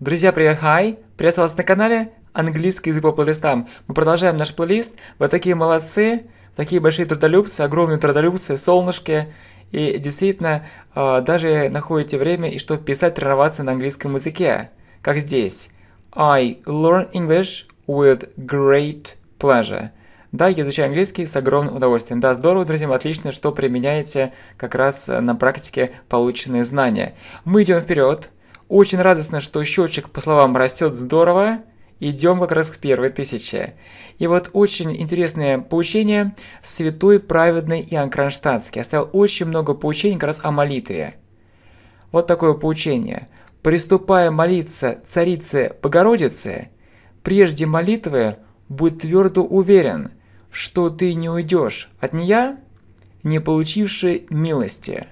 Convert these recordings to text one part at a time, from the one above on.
Друзья, привет, хай! Приветствую вас на канале Английский язык по плейлистам. Мы продолжаем наш плейлист. Вы такие молодцы, такие большие трудолюбцы, огромные трудолюбцы, солнышки. И действительно, а, даже находите время, и чтобы писать, тренироваться на английском языке. Как здесь. I learn English with great pleasure. Да, я изучаю английский с огромным удовольствием. Да, здорово, друзья, отлично, что применяете как раз на практике полученные знания. Мы идем вперед. Очень радостно, что счетчик, по словам, растет здорово. Идем как раз к первой тысяче. И вот очень интересное поучение святой праведный Иоанн Кронштадтский оставил очень много поучений как раз о молитве. Вот такое поучение. «Приступая молиться Царице Богородице, прежде молитвы будь твердо уверен, что ты не уйдешь от нея, не получивши милости».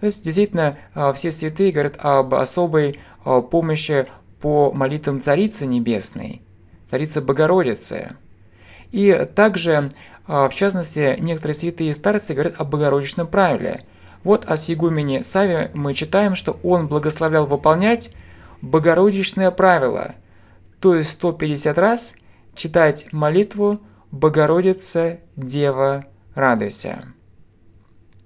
То есть действительно а, все святые говорят об особой а, помощи по молитвам Царицы Небесной, Царицы Богородицы. И также, а, в частности, некоторые святые старцы говорят о Богородичном правиле. Вот о Сигумене Саве мы читаем, что он благословлял выполнять Богородичное правило, то есть 150 раз читать молитву «Богородица, Дева, радуйся».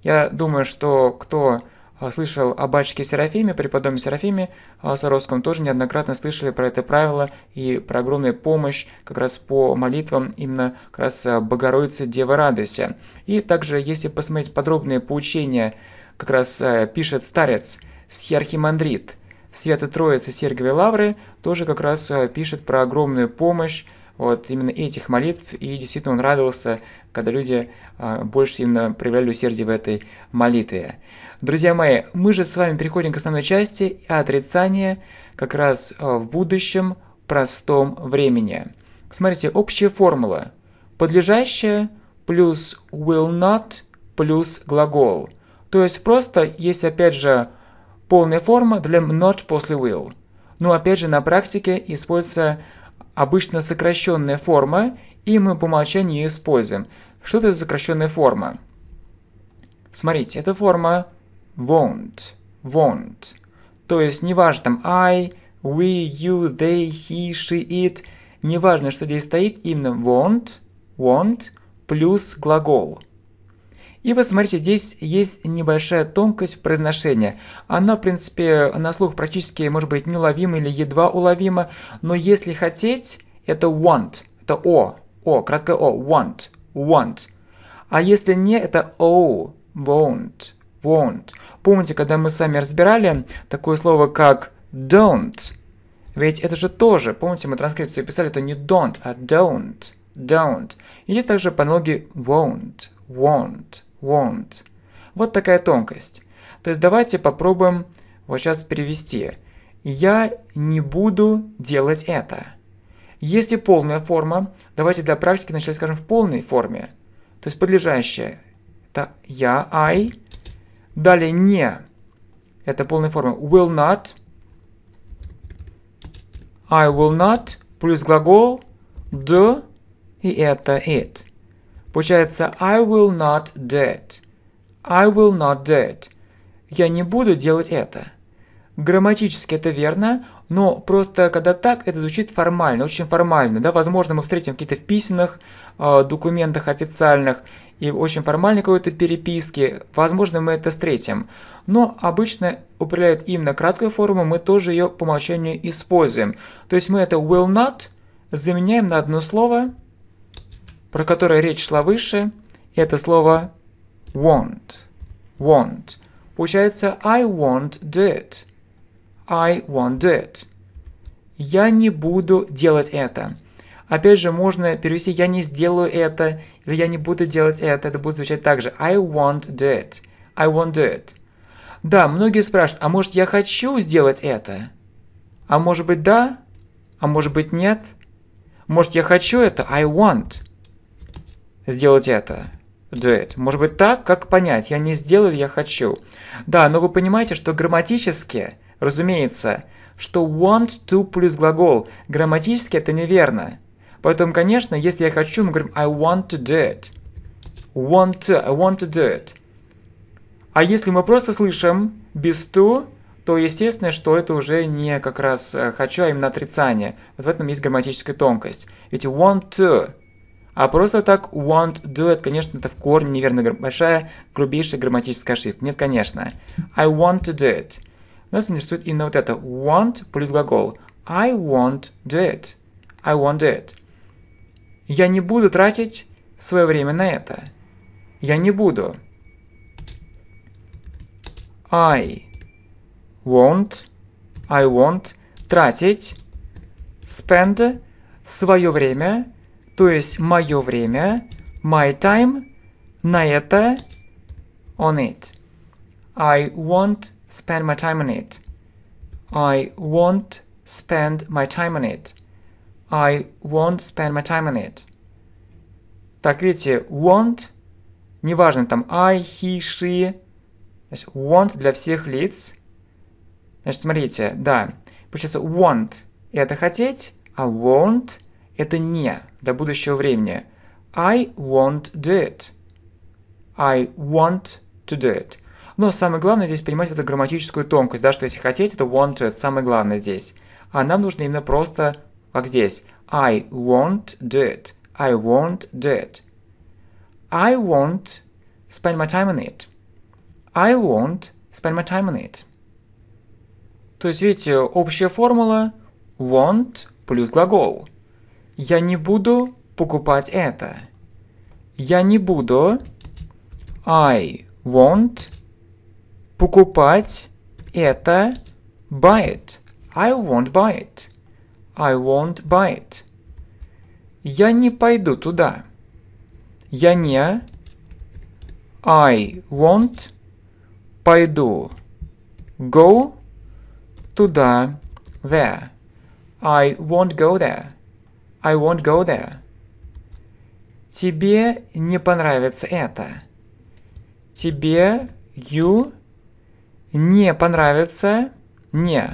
Я думаю, что кто а, слышал о батюшке Серафиме, преподобном Серафиме а, Саровском, тоже неоднократно слышали про это правило и про огромную помощь как раз по молитвам именно как раз а, Богородицы Девы Радости. И также, если посмотреть подробные поучения, как раз пишет старец Сьерхимандрит Святой Троицы Сергиевой Лавры, тоже как раз пишет про огромную помощь вот именно этих молитв, и действительно он радовался когда люди а, больше именно проявляли усердие в этой молитве. Друзья мои, мы же с вами переходим к основной части, а отрицание как раз а, в будущем простом времени. Смотрите, общая формула. Подлежащее плюс will not плюс глагол. То есть просто есть, опять же, полная форма для not после will. Но опять же на практике используется обычно сокращенная форма, и мы по умолчанию ее используем. Что это за сокращенная форма? Смотрите, это форма won't, won't. То есть неважно там I, we, you, they, he, she, it. Неважно, что здесь стоит, именно won't, won't плюс глагол. И вы смотрите, здесь есть небольшая тонкость произношения. Она, в принципе, на слух практически может быть неуловима или едва уловима, но если хотеть, это want, это о, о, краткое О, want, want. А если не, это O, won't, won't. Помните, когда мы сами разбирали такое слово, как don't? Ведь это же тоже, помните, мы транскрипцию писали, это не don't, а don't, don't. И есть также по аналогии won't, won't, won't. Вот такая тонкость. То есть давайте попробуем вот сейчас перевести. Я не буду делать это. Если полная форма, давайте для практики начать, скажем, в полной форме. То есть подлежащее. Это я, I. Далее не. Это полная форма. Will not. I will not. Плюс глагол do. И это it. Получается I will not do it. I will not do it. Я не буду делать это. Грамматически это верно, но просто когда так, это звучит формально, очень формально. Да? Возможно, мы встретим какие-то в письменных э, документах официальных и очень формальной какой-то переписке. Возможно, мы это встретим. Но обычно управляют именно краткой форму, мы тоже ее по умолчанию используем. То есть мы это will not заменяем на одно слово, про которое речь шла выше, и это слово want. Want. Получается I want do it. I won't do it. Я не буду делать это. Опять же, можно перевести «я не сделаю это» или «я не буду делать это». Это будет звучать так же. I won't do it. I won't do it. Да, многие спрашивают, а может я хочу сделать это? А может быть да? А может быть нет? Может я хочу это? I want сделать это. Do it. Может быть так, как понять, я не сделал, я хочу. Да, но вы понимаете, что грамматически Разумеется, что want to плюс глагол грамматически это неверно. Поэтому, конечно, если я хочу, мы говорим I want to do it. Want to, I want to do it. А если мы просто слышим без to, то естественно, что это уже не как раз э, хочу, а именно отрицание. Вот в этом есть грамматическая тонкость. Ведь want to, а просто так want do it, конечно, это в корне неверно, большая, грубейшая грамматическая ошибка. Нет, конечно. I want to do it. Нас интересует именно вот это want плюс глагол. I won't do it. I won't do it. Я не буду тратить свое время на это. Я не буду. I won't, I won't тратить, spend свое время, то есть мое время, my time на это, on it. I won't spend my time on it. I won't spend my time on it. I won't spend my time on it. Так, видите, won't, неважно, там I, he, she, значит, want для всех лиц. Значит, смотрите, да, получается want – это хотеть, а won't – это не для будущего времени. I won't do it. I want to do it. Но самое главное здесь понимать вот эту грамматическую тонкость, да, что если хотеть, это это самое главное здесь. А нам нужно именно просто, как здесь, I want it, I want it. I won't spend my time on it. I won't spend my time on it. То есть, видите, общая формула want плюс глагол. Я не буду покупать это. Я не буду. I won't Покупать – это buy it. I won't buy it. I won't buy it. Я не пойду туда. Я не I won't пойду go туда there. I won't go there. I won't go there. Тебе не понравится это. Тебе you не понравится, не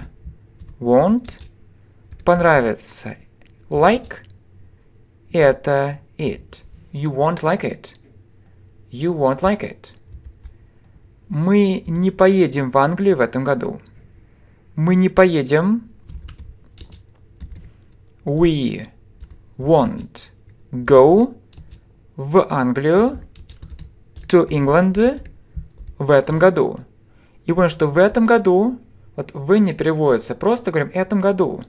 won't, понравится like, это it. You won't like it. You won't like it. Мы не поедем в Англию в этом году. Мы не поедем. We won't go в Англию to England в этом году и понял, что в этом году, вот вы не переводится, просто говорим этом году.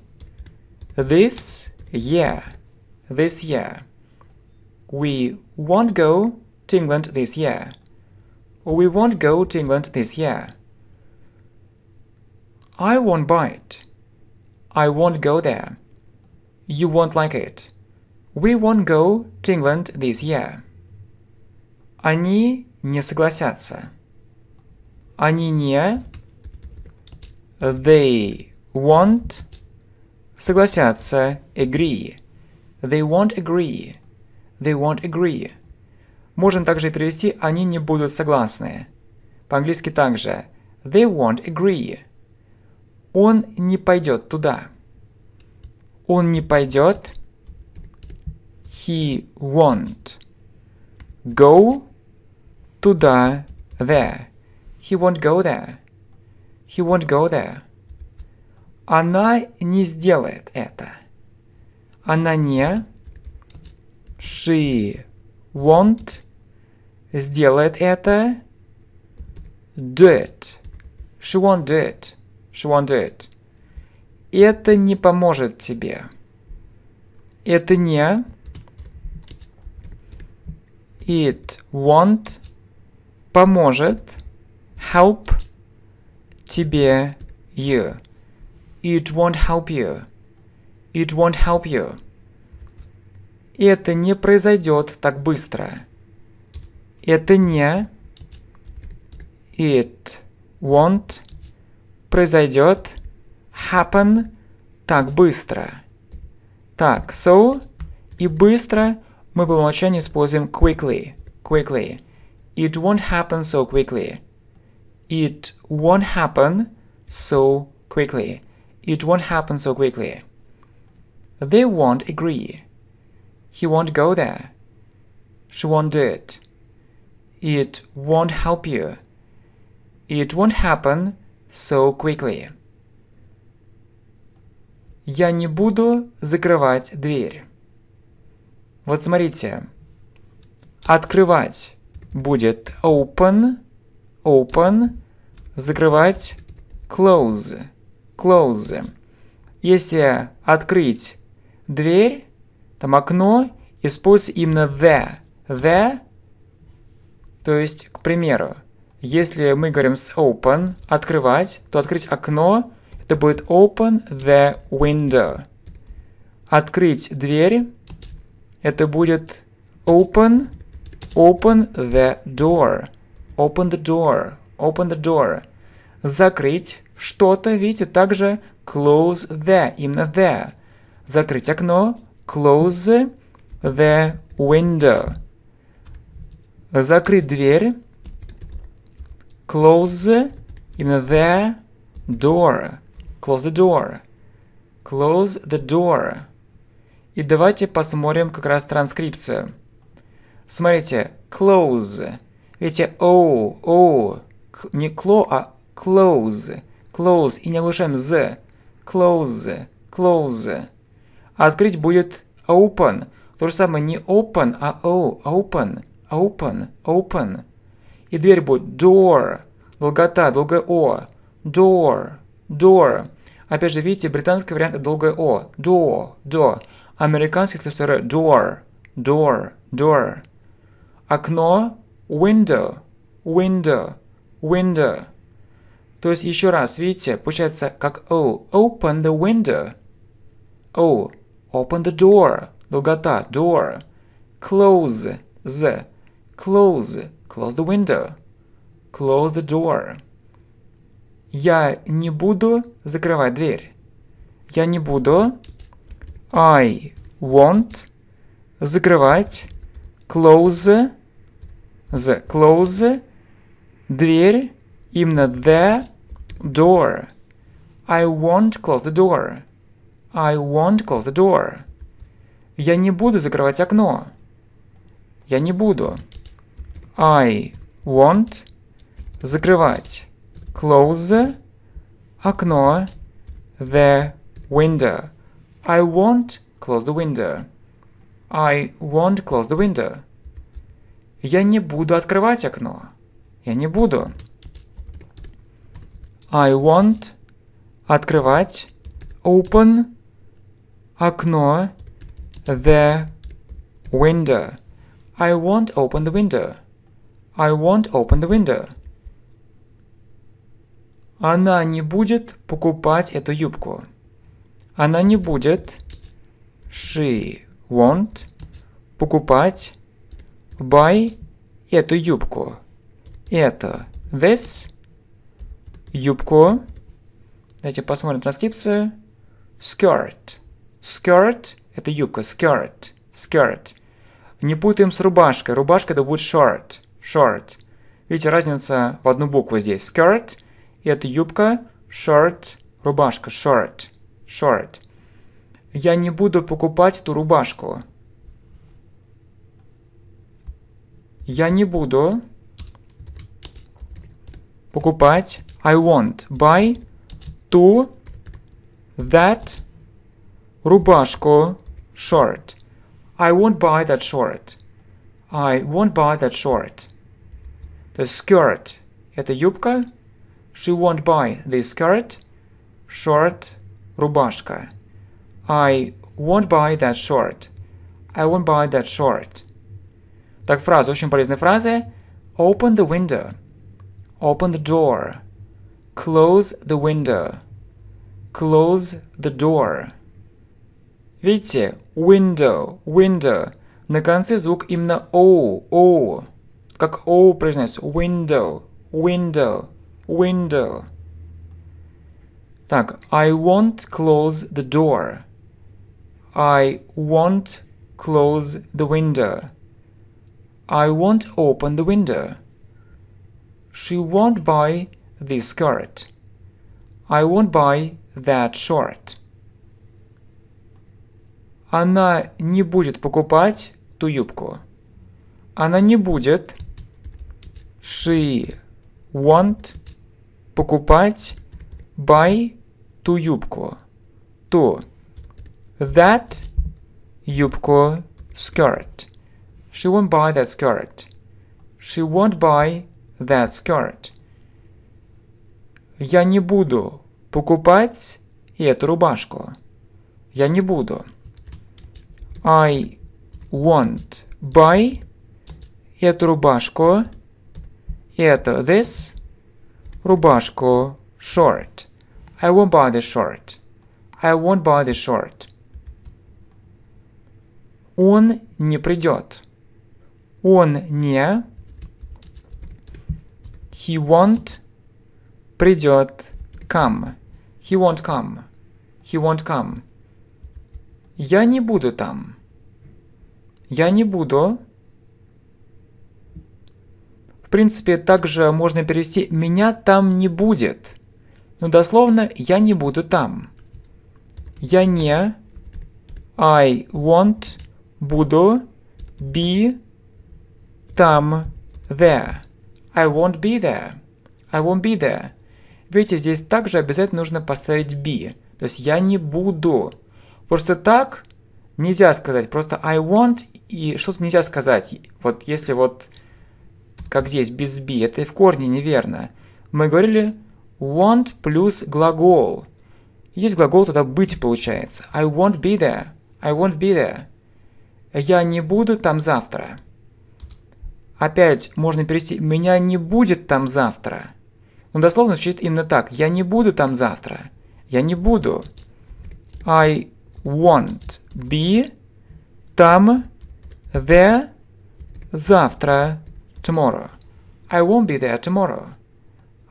This year, this year. We won't go to England this year. We won't go to England this year. I won't buy it. I won't go there. You won't like it. We won't go to England this year. Они не согласятся. Они не... They won't согласятся, agree. They won't agree. They won't agree. Можно также перевести «они не будут согласны». По-английски также «they won't agree». Он не пойдет туда. Он не пойдет. He won't go туда, there. He won't go there. He won't go there. Она не сделает это. Она не. She won't сделает это. Do it. She won't do it. She won't do it. Это не поможет тебе. Это не. It won't поможет help тебе you. It won't help you. It won't help you. Это не произойдет так быстро. Это не it won't произойдет happen так быстро. Так, so и быстро мы по умолчанию используем quickly. Quickly. It won't happen so quickly. It won't happen so quickly. It won't happen so quickly. They won't agree. He won't go there. She won't do it. It won't help you. It won't happen so quickly. Я не буду закрывать дверь. Вот смотрите. Открывать будет open open, закрывать close, close. Если открыть дверь, там окно, используй именно the, the, то есть, к примеру, если мы говорим с open, открывать, то открыть окно, это будет open the window. Открыть дверь, это будет open, open the door. Open the door. Open the door. Закрыть что-то, видите, также close the, именно the. Закрыть окно. Close the window. Закрыть дверь. Close именно the door. Close the door. Close the door. И давайте посмотрим как раз транскрипцию. Смотрите, close. Эти о, о, не «кло», а «close», «close» и не оглушаем «з», «close», «close». А открыть будет «open», то же самое не «open», а «o», «open», «open», «open». И дверь будет «door», долгота, долгое «о», «door», «door». Опять же, видите, британский вариант долгое «о», door, door, Американский классер «door», «door», «door». Окно, window, window, window. То есть еще раз, видите, получается как O. Open the window. O. Open the door. Долгота. Door. Close. Z. Close. Close the window. Close the door. Я не буду закрывать дверь. Я не буду. I won't закрывать. Close the close дверь, именно the door. I won't close the door. I won't close the door. Я не буду закрывать окно. Я не буду. I won't закрывать. Close окно. The window. I won't close the window. I won't close the window. Я не буду открывать окно. Я не буду. I want открывать open окно the window. I won't open the window. I won't open the window. Она не будет покупать эту юбку. Она не будет she won't покупать buy эту юбку. Это this юбку. Давайте посмотрим транскрипцию. Skirt. Skirt – это юбка. Skirt. Skirt. Не путаем с рубашкой. Рубашка – это будет short. Short. Видите, разница в одну букву здесь. Skirt – это юбка. Short – рубашка. Short. Short. Я не буду покупать ту рубашку. Я не буду покупать. I want buy to that рубашку short. I won't buy that short. I won't buy that short. The skirt – это юбка. She won't buy this skirt. Short – рубашка. I won't buy that short. I won't buy that short. Так, фраза, очень полезная фраза. Open the window. Open the door. Close the window. Close the door. Видите? Window, window. На конце звук именно O, O. Как O произносится. Window, window, window. Так, I won't close the door. I won't close the window. I won't open the window. She won't buy this skirt. I won't buy that short. Она не будет покупать ту юбку. Она не будет. She won't покупать buy ту юбку. To That юбку skirt. She won't buy that skirt. She won't buy that skirt. Я не буду покупать эту рубашку. Я не буду. I won't buy эту рубашку. Это this рубашку short. I won't buy the short. I won't buy the short. Он не придет. Он не. He won't придет. Come. He won't come. He won't come. Я не буду там. Я не буду. В принципе, также можно перевести «меня там не будет». Но дословно «я не буду там». Я не I won't буду be там, there. I won't be there. I won't be there. Видите, здесь также обязательно нужно поставить be. То есть я не буду. Просто так нельзя сказать. Просто I want и что-то нельзя сказать. Вот если вот как здесь без be, это и в корне неверно. Мы говорили want плюс глагол. Есть глагол, тогда быть получается. I won't be there. I won't be there. Я не буду там завтра. Опять можно перевести «меня не будет там завтра». Но дословно звучит именно так. «Я не буду там завтра». «Я не буду». I won't be там there завтра tomorrow. I won't be there tomorrow.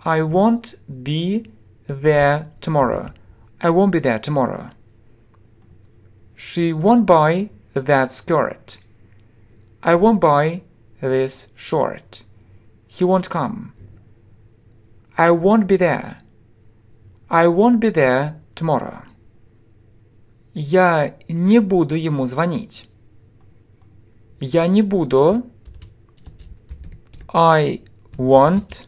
I won't be there tomorrow. I won't be there tomorrow. She won't buy that skirt. I won't buy this short. He won't come. I won't be there. I won't be there tomorrow. Я не буду ему звонить. Я не буду. I won't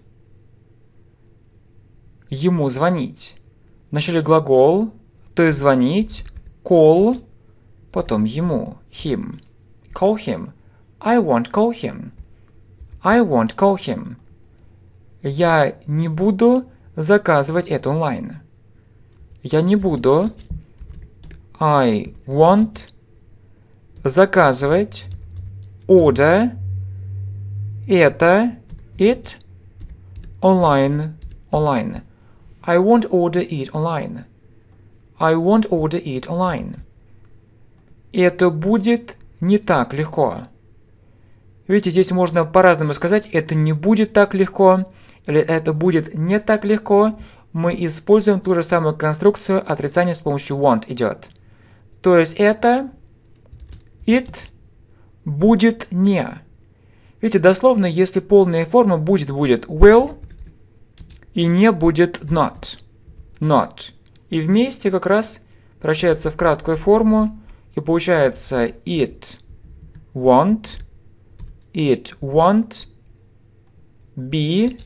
ему звонить. Вначале глагол, то есть звонить, call, потом ему, him. Call him – I won't call him. I won't call him. Я не буду заказывать это онлайн. Я не буду. I won't заказывать order это it online online. I won't order it online. I won't order it online. Это будет не так легко. Видите, здесь можно по-разному сказать, это не будет так легко, или это будет не так легко. Мы используем ту же самую конструкцию, отрицания с помощью want идет. То есть это it будет не. Видите, дословно, если полная форма будет, будет will, и не будет not. Not. И вместе как раз превращается в краткую форму, и получается it won't It won't be.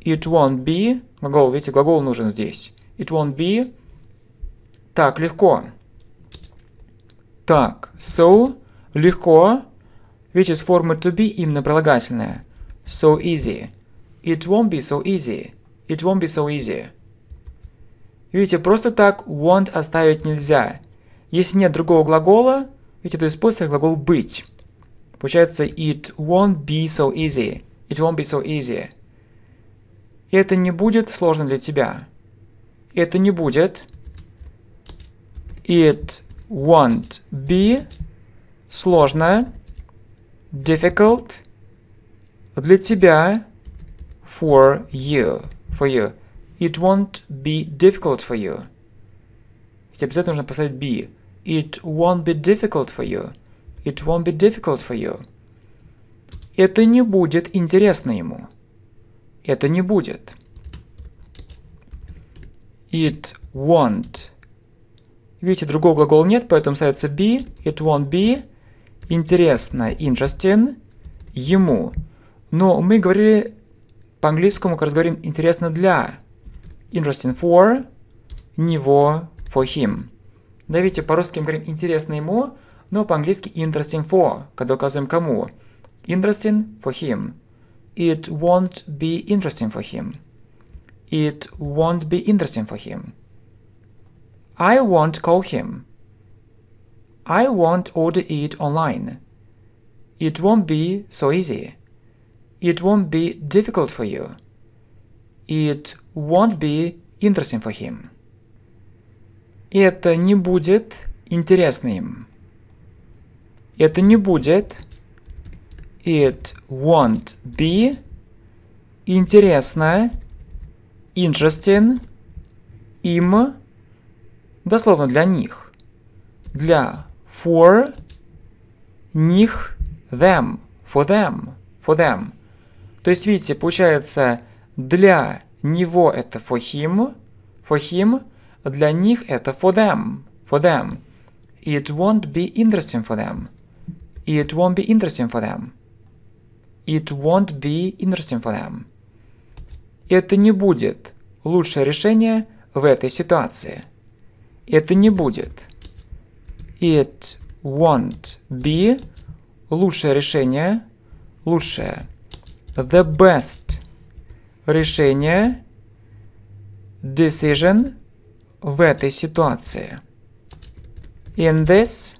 It won't be. Глагол, видите, глагол нужен здесь. It won't be. Так, легко. Так, so, легко. Видите, с формы to be именно прилагательное. So easy. It won't be so easy. It won't be so easy. Видите, просто так won't оставить нельзя. Если нет другого глагола, видите, то используется глагол быть. Получается it won't be so easy. It won't be so easy. Это не будет сложно для тебя. Это не будет. It won't be сложно, difficult для тебя for you. For you. It won't be difficult for you. Тебе обязательно нужно поставить be. It won't be difficult for you. It won't be difficult for you. Это не будет интересно ему. Это не будет. It won't. Видите, другого глагола нет, поэтому ставится be. It won't be. Интересно, interesting. Ему. Но мы говорили по-английскому, как раз говорим, интересно для. Interesting for. Него. For him. Да, видите, по-русски мы говорим интересно ему. но по-английски interesting for, когда указываем кому. Interesting for him. It won't be interesting for him. It won't be interesting for him. I won't call him. I won't order it online. It won't be so easy. It won't be difficult for you. It won't be interesting for him. Это не будет интересным. им. Это не будет. It won't be. Интересно. Interesting. Им. Дословно для них. Для for них them. For them. For them. То есть, видите, получается для него это for him. For him. Для них это for them. For them. It won't be interesting for them. It won't be interesting for them. It won't be interesting for them. Это не будет лучшее решение в этой ситуации. Это не будет. It won't be лучшее решение, лучшее. The best решение, decision в этой ситуации. In this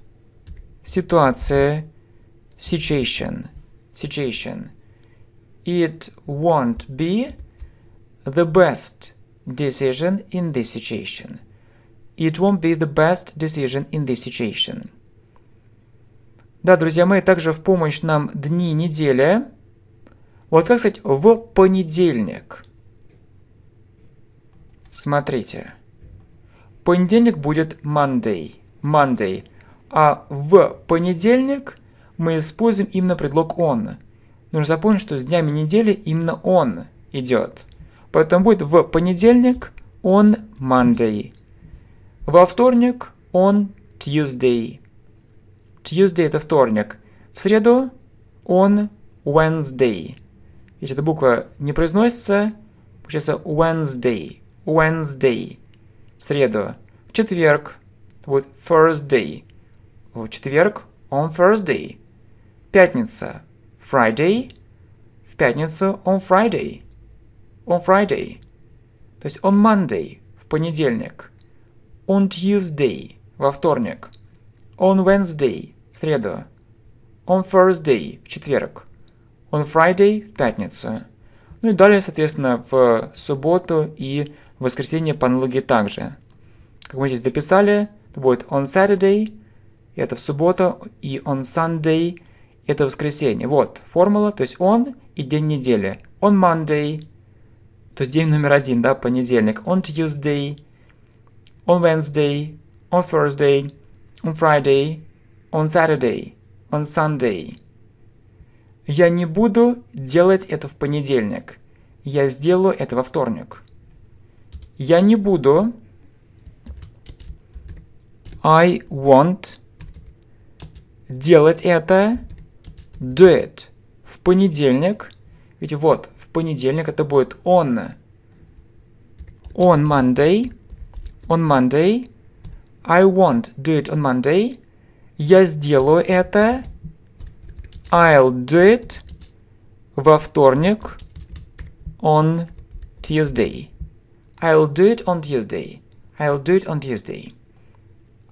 ситуации situation. Situation. It won't be the best decision in this situation. It won't be the best decision in this situation. Да, друзья мои, также в помощь нам дни недели. Вот как сказать в понедельник. Смотрите. Понедельник будет Monday. Monday. А в понедельник мы используем именно предлог «он». Нужно запомнить, что с днями недели именно «он» идет. Поэтому будет в понедельник «on Monday», во вторник «on Tuesday». Tuesday – это вторник. В среду «on Wednesday». Если эта буква не произносится, получается Wednesday, Wednesday, в среду. В четверг будет Thursday, в четверг on Thursday – Пятница. Friday. В пятницу on Friday. On Friday. То есть on Monday. В понедельник. On Tuesday. Во вторник. On Wednesday. В среду. On Thursday. В четверг. On Friday. В пятницу. Ну и далее, соответственно, в субботу и воскресенье по аналогии также. Как мы здесь дописали, это будет on Saturday, это в субботу, и on Sunday это воскресенье. Вот формула, то есть он и день недели. On Monday, то есть день номер один, да, понедельник. On Tuesday, on Wednesday, on Thursday, on Friday, on Saturday, on Sunday. Я не буду делать это в понедельник. Я сделаю это во вторник. Я не буду. I won't делать это do it в понедельник. Ведь вот, в понедельник это будет on. On Monday. On Monday. I won't do it on Monday. Я сделаю это. I'll do it во вторник. On Tuesday. I'll do it on Tuesday. I'll do it on Tuesday.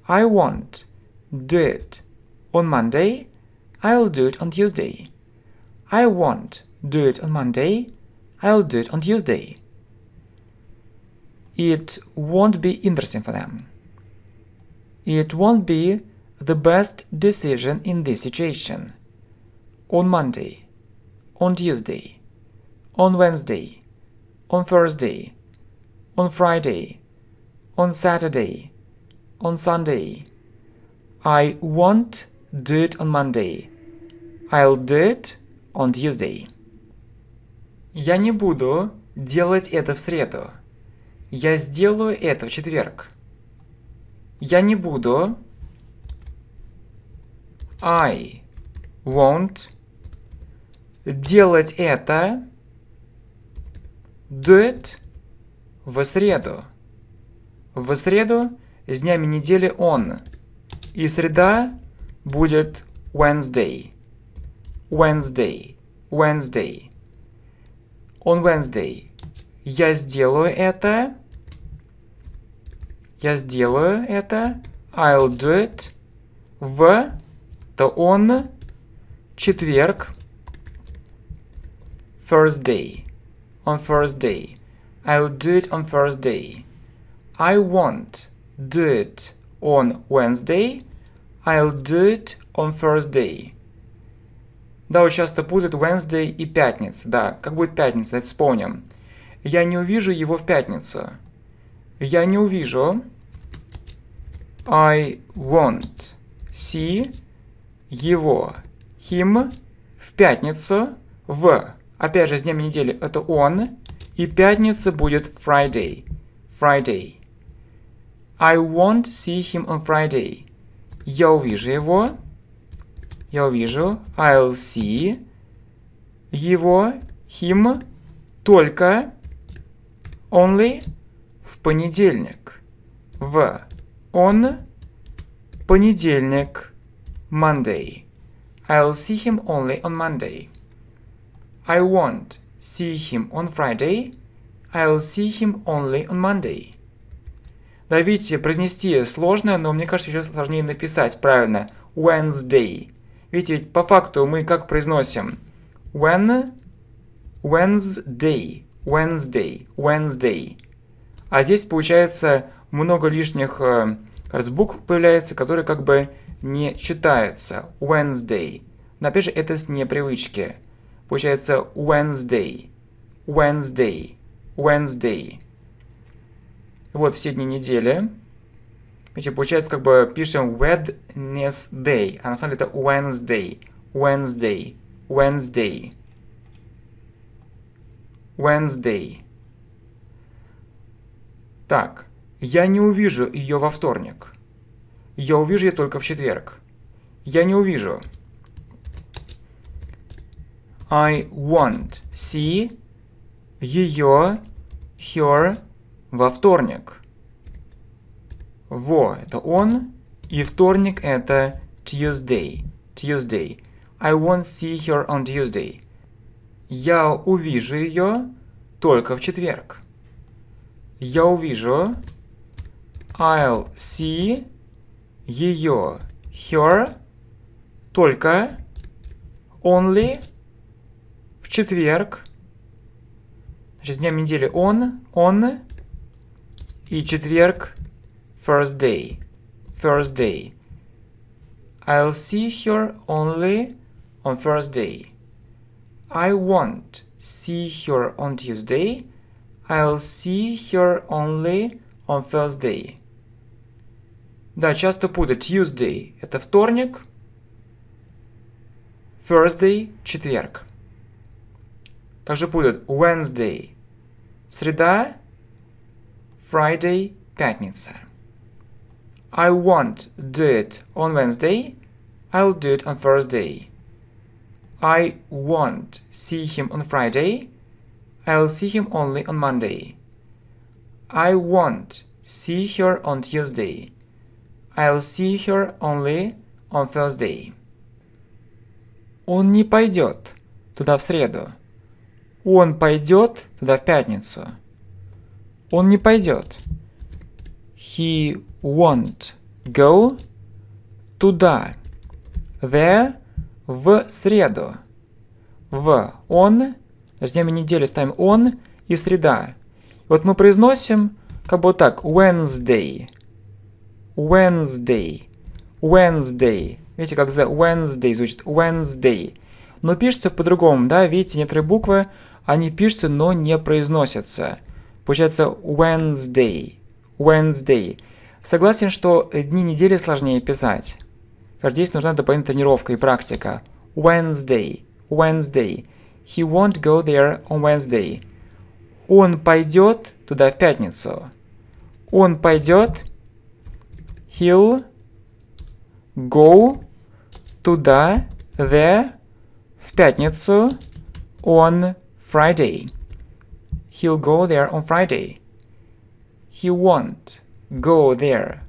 I won't do it on Monday. I'll do it on Tuesday. I won't do it on Monday. I'll do it on Tuesday. It won't be interesting for them. It won't be the best decision in this situation. On Monday, on Tuesday, on Wednesday, on Thursday, on Friday, on Saturday, on Sunday. I won't do it on Monday. I'll do it on Tuesday. Я не буду делать это в среду. Я сделаю это в четверг. Я не буду. I won't делать это. Do it в среду. В среду с днями недели он. И среда будет Wednesday. Wednesday. Wednesday. On Wednesday. Я сделаю это. Я сделаю это. I'll do it. В. То он. Четверг. Thursday. On Thursday. I'll do it on Thursday. I won't do it on Wednesday. I'll do it on Thursday. Да, вот часто путают Wednesday и пятница. Да, как будет пятница, это вспомним. Я не увижу его в пятницу. Я не увижу. I won't see его, him, в пятницу, в. Опять же, с днем недели это он. И пятница будет Friday. Friday. I won't see him on Friday. Я увижу его. Я увижу. I'll see его, him, только, only, в понедельник. В он, понедельник, Monday. I'll see him only on Monday. I won't see him on Friday. I'll see him only on Monday. Да видите, произнести сложное, но мне кажется, еще сложнее написать правильно. Wednesday. Видите, ведь по факту мы как произносим? When, Wednesday, Wednesday, Wednesday. А здесь получается много лишних раз э, букв появляется, которые как бы не читаются. Wednesday. Но опять же, это с непривычки. Получается Wednesday, Wednesday, Wednesday. Вот все дни недели. Значит, получается, как бы пишем Wednesday, а на самом деле это Wednesday, Wednesday, Wednesday, Wednesday. Так, я не увижу ее во вторник. Я увижу ее только в четверг. Я не увижу. I won't see ее, her во вторник. Во – это он, и вторник – это Tuesday. Tuesday. I won't see her on Tuesday. Я увижу ее только в четверг. Я увижу I'll see ее her только only в четверг. Значит, с днем недели он, он И четверг Thursday. Thursday. I'll see her only on Thursday. I won't see her on Tuesday. I'll see her only on Thursday. Да, часто путать. Tuesday – это вторник. Thursday – четверг. Также путают Wednesday – среда Friday пятница. I won't do it on Wednesday. I'll do it on Thursday. I won't see him on Friday. I'll see him only on Monday. I won't see her on Tuesday. I'll see her only on Thursday. Он не пойдет туда в среду. Он пойдет туда в пятницу. Он не пойдет. He won't go туда. There в среду. В он, с днями недели ставим он и среда. вот мы произносим как бы вот так Wednesday. Wednesday. Wednesday. Видите, как за Wednesday звучит Wednesday. Но пишется по-другому, да, видите, некоторые буквы, они пишутся, но не произносятся. Получается Wednesday. Wednesday. Согласен, что дни недели сложнее писать. Каждый день нужна дополнительная тренировка и практика. Wednesday. Wednesday. He won't go there on Wednesday. Он пойдет туда в пятницу. Он пойдет. He'll go туда there в пятницу on Friday. He'll go there on Friday. He won't go there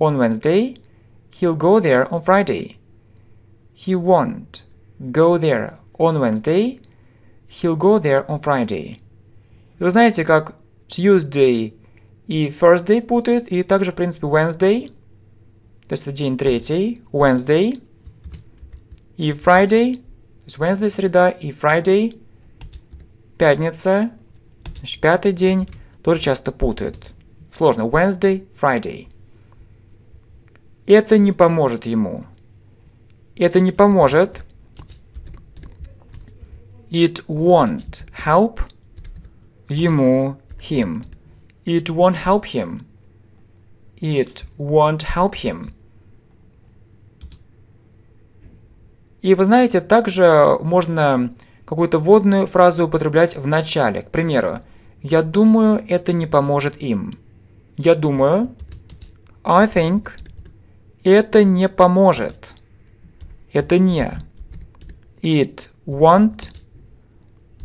on Wednesday. He'll go there on Friday. He won't go there on Wednesday. He'll go there on Friday. И вы знаете, как Tuesday и Thursday путают, и также, в принципе, Wednesday, то есть это день третий, Wednesday, и Friday, то есть Wednesday среда, и Friday, пятница, Значит, пятый день тоже часто путают. Сложно. Wednesday, Friday. Это не поможет ему. Это не поможет. It won't help ему, him. It won't help him. It won't help him. И вы знаете, также можно какую-то водную фразу употреблять в начале. К примеру, я думаю, это не поможет им. Я думаю, I think, это не поможет. Это не. It won't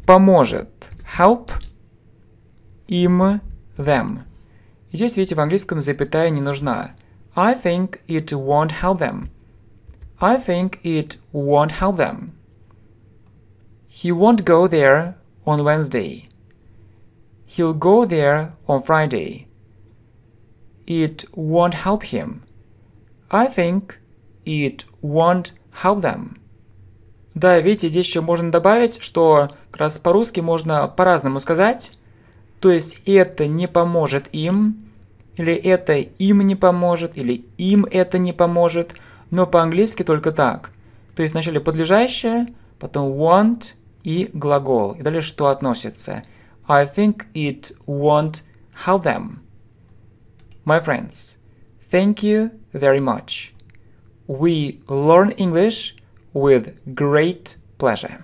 поможет. Help им them. здесь, видите, в английском запятая не нужна. I think it won't help them. I think it won't help them. He won't go there on Wednesday. He'll go there on Friday. It won't help him. I think it won't help them. Да, видите, здесь еще можно добавить, что как раз по-русски можно по-разному сказать. То есть это не поможет им, или это им не поможет, или им это не поможет, но по-английски только так. То есть вначале подлежащее, потом want, и глагол. И далее что относится. I think it won't help them. My friends, thank you very much. We learn English with great pleasure.